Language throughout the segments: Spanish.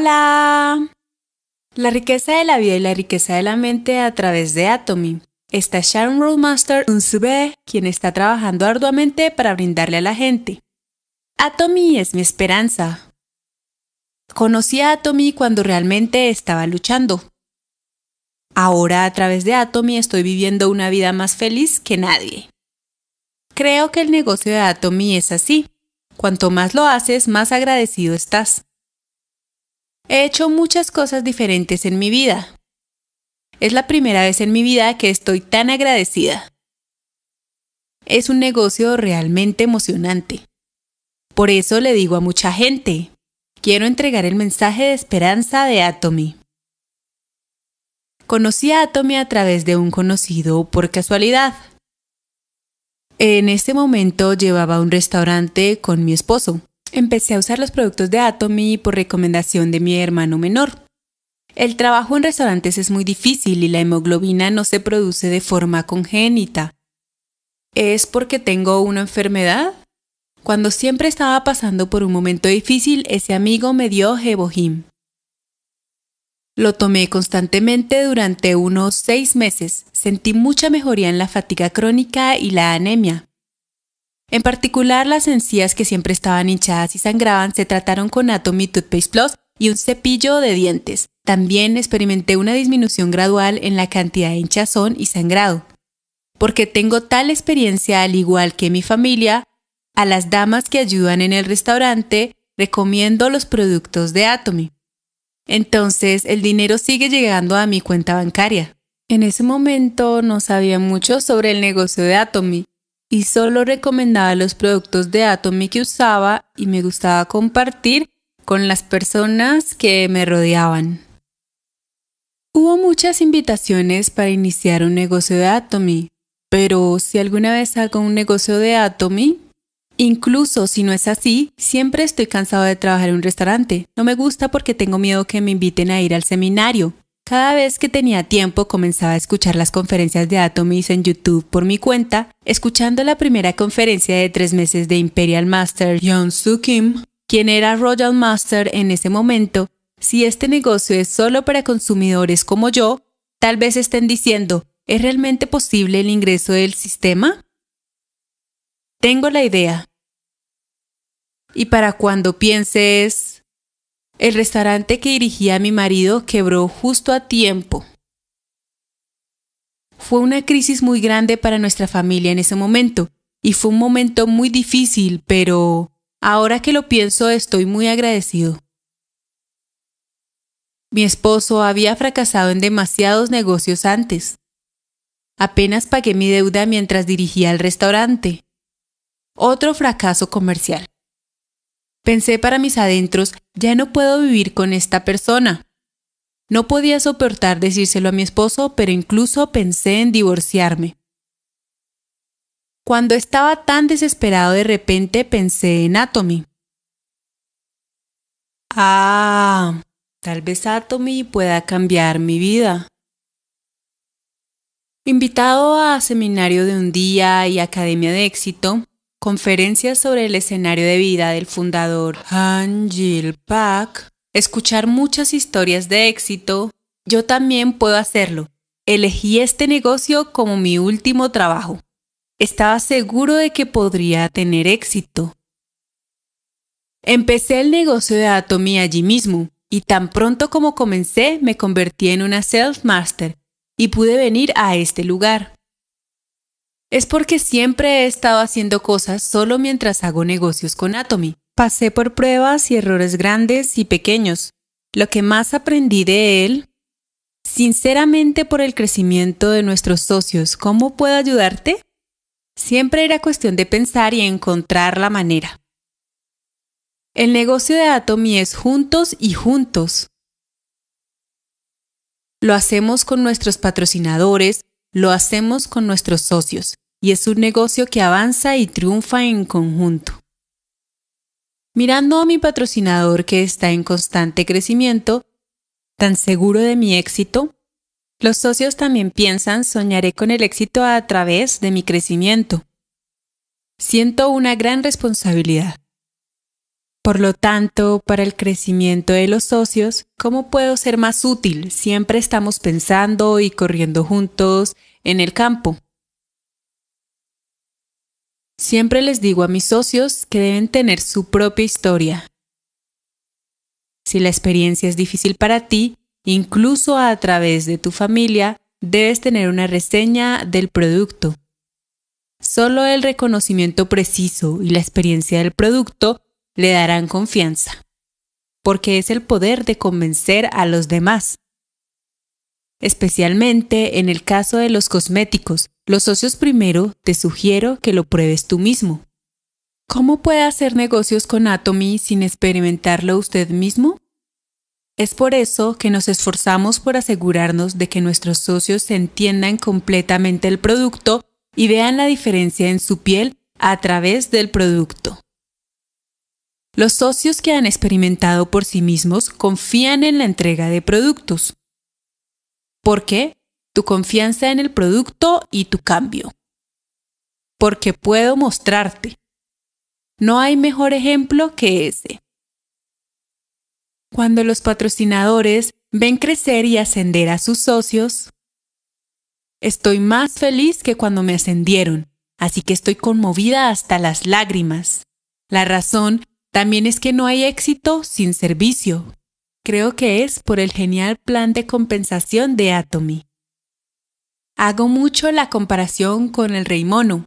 Hola. La riqueza de la vida y la riqueza de la mente a través de Atomy. Está Sharon Roadmaster sube, quien está trabajando arduamente para brindarle a la gente. Atomy es mi esperanza. Conocí a Atomy cuando realmente estaba luchando. Ahora a través de Atomy estoy viviendo una vida más feliz que nadie. Creo que el negocio de Atomy es así. Cuanto más lo haces, más agradecido estás. He hecho muchas cosas diferentes en mi vida. Es la primera vez en mi vida que estoy tan agradecida. Es un negocio realmente emocionante. Por eso le digo a mucha gente, quiero entregar el mensaje de esperanza de Atomy. Conocí a Atomy a través de un conocido por casualidad. En ese momento llevaba un restaurante con mi esposo Empecé a usar los productos de Atomy por recomendación de mi hermano menor. El trabajo en restaurantes es muy difícil y la hemoglobina no se produce de forma congénita. ¿Es porque tengo una enfermedad? Cuando siempre estaba pasando por un momento difícil, ese amigo me dio Hebohim. Lo tomé constantemente durante unos seis meses. Sentí mucha mejoría en la fatiga crónica y la anemia. En particular, las encías que siempre estaban hinchadas y sangraban se trataron con Atomy Toothpaste Plus y un cepillo de dientes. También experimenté una disminución gradual en la cantidad de hinchazón y sangrado. Porque tengo tal experiencia al igual que mi familia, a las damas que ayudan en el restaurante recomiendo los productos de Atomy. Entonces el dinero sigue llegando a mi cuenta bancaria. En ese momento no sabía mucho sobre el negocio de Atomy y solo recomendaba los productos de Atomy que usaba y me gustaba compartir con las personas que me rodeaban. Hubo muchas invitaciones para iniciar un negocio de Atomy, pero si alguna vez hago un negocio de Atomy, incluso si no es así, siempre estoy cansado de trabajar en un restaurante. No me gusta porque tengo miedo que me inviten a ir al seminario. Cada vez que tenía tiempo comenzaba a escuchar las conferencias de Atomis en YouTube por mi cuenta, escuchando la primera conferencia de tres meses de Imperial Master Yeon Soo Kim, quien era Royal Master en ese momento. Si este negocio es solo para consumidores como yo, tal vez estén diciendo, ¿es realmente posible el ingreso del sistema? Tengo la idea. Y para cuando pienses, el restaurante que dirigía mi marido quebró justo a tiempo. Fue una crisis muy grande para nuestra familia en ese momento, y fue un momento muy difícil, pero ahora que lo pienso estoy muy agradecido. Mi esposo había fracasado en demasiados negocios antes. Apenas pagué mi deuda mientras dirigía el restaurante. Otro fracaso comercial. Pensé para mis adentros, ya no puedo vivir con esta persona. No podía soportar decírselo a mi esposo, pero incluso pensé en divorciarme. Cuando estaba tan desesperado de repente pensé en Atomy. Ah, tal vez Atomy pueda cambiar mi vida. Invitado a seminario de un día y academia de éxito, conferencias sobre el escenario de vida del fundador Han escuchar muchas historias de éxito, yo también puedo hacerlo. Elegí este negocio como mi último trabajo. Estaba seguro de que podría tener éxito. Empecé el negocio de Atomy allí mismo, y tan pronto como comencé me convertí en una Self Master y pude venir a este lugar. Es porque siempre he estado haciendo cosas solo mientras hago negocios con Atomy. Pasé por pruebas y errores grandes y pequeños. Lo que más aprendí de él, sinceramente por el crecimiento de nuestros socios, ¿cómo puedo ayudarte? Siempre era cuestión de pensar y encontrar la manera. El negocio de Atomy es juntos y juntos. Lo hacemos con nuestros patrocinadores, lo hacemos con nuestros socios y es un negocio que avanza y triunfa en conjunto. Mirando a mi patrocinador que está en constante crecimiento, tan seguro de mi éxito, los socios también piensan soñaré con el éxito a través de mi crecimiento. Siento una gran responsabilidad por lo tanto, para el crecimiento de los socios, ¿cómo puedo ser más útil? Siempre estamos pensando y corriendo juntos en el campo. Siempre les digo a mis socios que deben tener su propia historia. Si la experiencia es difícil para ti, incluso a través de tu familia, debes tener una reseña del producto. Solo el reconocimiento preciso y la experiencia del producto le darán confianza, porque es el poder de convencer a los demás. Especialmente en el caso de los cosméticos, los socios primero te sugiero que lo pruebes tú mismo. ¿Cómo puede hacer negocios con Atomy sin experimentarlo usted mismo? Es por eso que nos esforzamos por asegurarnos de que nuestros socios entiendan completamente el producto y vean la diferencia en su piel a través del producto. Los socios que han experimentado por sí mismos confían en la entrega de productos. ¿Por qué? Tu confianza en el producto y tu cambio. Porque puedo mostrarte. No hay mejor ejemplo que ese. Cuando los patrocinadores ven crecer y ascender a sus socios, estoy más feliz que cuando me ascendieron, así que estoy conmovida hasta las lágrimas. La razón también es que no hay éxito sin servicio. Creo que es por el genial plan de compensación de Atomy. Hago mucho la comparación con el rey mono.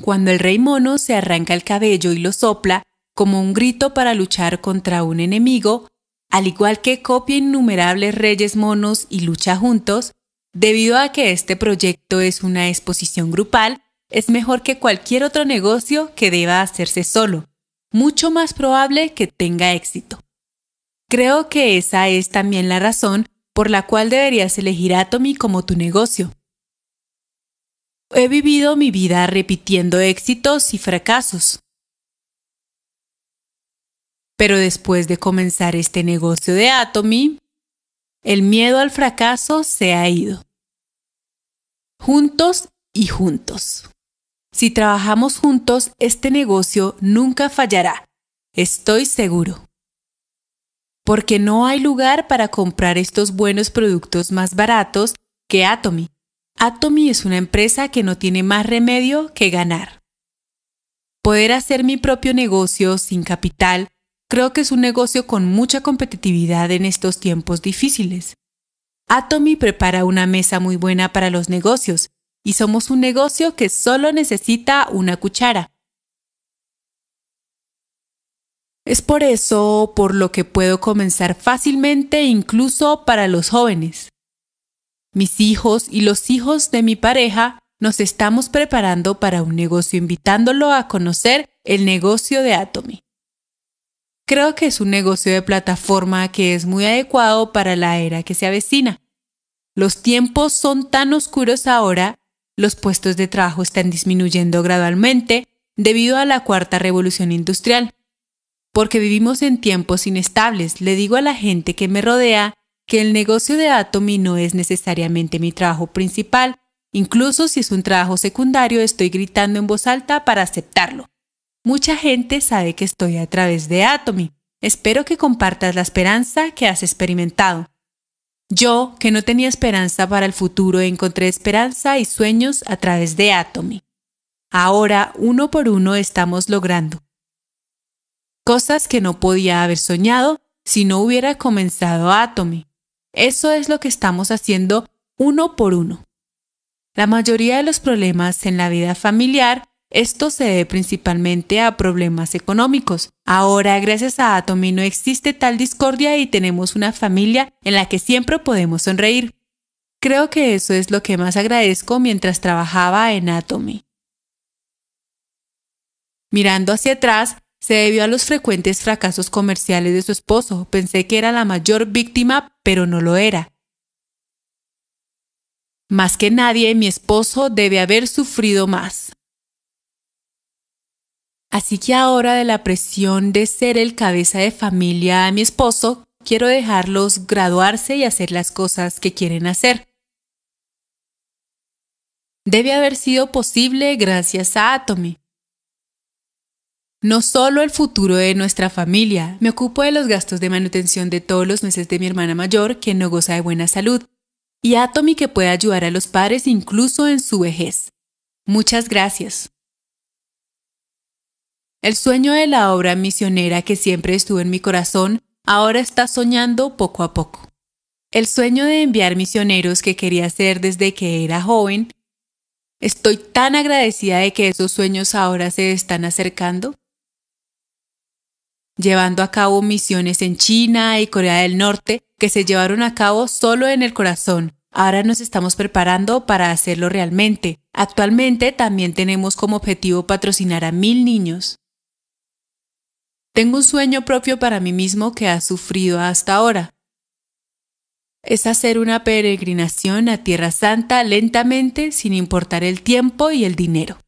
Cuando el rey mono se arranca el cabello y lo sopla como un grito para luchar contra un enemigo, al igual que copia innumerables reyes monos y lucha juntos, debido a que este proyecto es una exposición grupal, es mejor que cualquier otro negocio que deba hacerse solo mucho más probable que tenga éxito. Creo que esa es también la razón por la cual deberías elegir Atomy como tu negocio. He vivido mi vida repitiendo éxitos y fracasos. Pero después de comenzar este negocio de Atomy, el miedo al fracaso se ha ido. Juntos y juntos. Si trabajamos juntos, este negocio nunca fallará. Estoy seguro. Porque no hay lugar para comprar estos buenos productos más baratos que Atomy. Atomy es una empresa que no tiene más remedio que ganar. Poder hacer mi propio negocio sin capital creo que es un negocio con mucha competitividad en estos tiempos difíciles. Atomy prepara una mesa muy buena para los negocios y somos un negocio que solo necesita una cuchara. Es por eso por lo que puedo comenzar fácilmente incluso para los jóvenes. Mis hijos y los hijos de mi pareja nos estamos preparando para un negocio invitándolo a conocer el negocio de Atomy. Creo que es un negocio de plataforma que es muy adecuado para la era que se avecina. Los tiempos son tan oscuros ahora los puestos de trabajo están disminuyendo gradualmente debido a la cuarta revolución industrial. Porque vivimos en tiempos inestables, le digo a la gente que me rodea que el negocio de Atomy no es necesariamente mi trabajo principal, incluso si es un trabajo secundario estoy gritando en voz alta para aceptarlo. Mucha gente sabe que estoy a través de Atomy. Espero que compartas la esperanza que has experimentado. Yo, que no tenía esperanza para el futuro, encontré esperanza y sueños a través de Atomy. Ahora, uno por uno, estamos logrando cosas que no podía haber soñado si no hubiera comenzado Atomy. Eso es lo que estamos haciendo uno por uno. La mayoría de los problemas en la vida familiar esto se debe principalmente a problemas económicos. Ahora, gracias a Atomy no existe tal discordia y tenemos una familia en la que siempre podemos sonreír. Creo que eso es lo que más agradezco mientras trabajaba en Atomy. Mirando hacia atrás, se debió a los frecuentes fracasos comerciales de su esposo. Pensé que era la mayor víctima, pero no lo era. Más que nadie, mi esposo debe haber sufrido más. Así que ahora de la presión de ser el cabeza de familia a mi esposo, quiero dejarlos graduarse y hacer las cosas que quieren hacer. Debe haber sido posible gracias a Atomy. No solo el futuro de nuestra familia, me ocupo de los gastos de manutención de todos los meses de mi hermana mayor, que no goza de buena salud, y Atomy que puede ayudar a los padres incluso en su vejez. Muchas gracias. El sueño de la obra misionera que siempre estuvo en mi corazón ahora está soñando poco a poco. El sueño de enviar misioneros que quería hacer desde que era joven, estoy tan agradecida de que esos sueños ahora se están acercando. Llevando a cabo misiones en China y Corea del Norte que se llevaron a cabo solo en el corazón. Ahora nos estamos preparando para hacerlo realmente. Actualmente también tenemos como objetivo patrocinar a mil niños. Tengo un sueño propio para mí mismo que ha sufrido hasta ahora. Es hacer una peregrinación a Tierra Santa lentamente sin importar el tiempo y el dinero.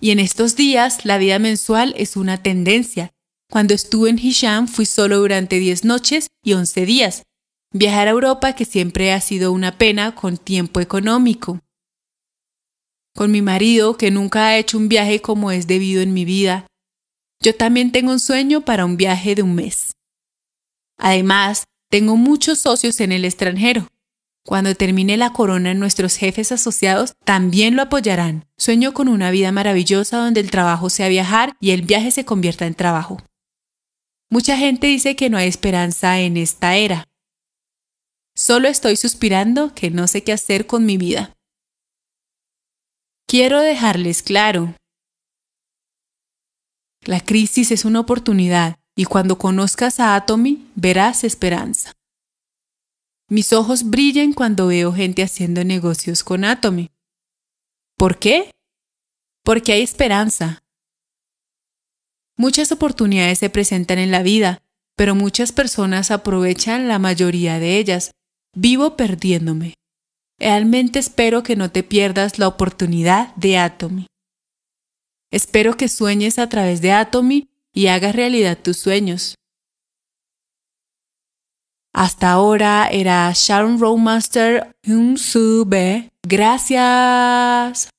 Y en estos días la vida mensual es una tendencia. Cuando estuve en Hisham fui solo durante 10 noches y 11 días. Viajar a Europa que siempre ha sido una pena con tiempo económico. Con mi marido que nunca ha hecho un viaje como es debido en mi vida yo también tengo un sueño para un viaje de un mes. Además, tengo muchos socios en el extranjero. Cuando termine la corona, nuestros jefes asociados también lo apoyarán. Sueño con una vida maravillosa donde el trabajo sea viajar y el viaje se convierta en trabajo. Mucha gente dice que no hay esperanza en esta era. Solo estoy suspirando que no sé qué hacer con mi vida. Quiero dejarles claro, la crisis es una oportunidad y cuando conozcas a Atomy verás esperanza. Mis ojos brillan cuando veo gente haciendo negocios con Atomy. ¿Por qué? Porque hay esperanza. Muchas oportunidades se presentan en la vida, pero muchas personas aprovechan la mayoría de ellas. Vivo perdiéndome. Realmente espero que no te pierdas la oportunidad de Atomy. Espero que sueñes a través de Atomy y hagas realidad tus sueños. Hasta ahora era Sharon Roadmaster, un sube. Gracias.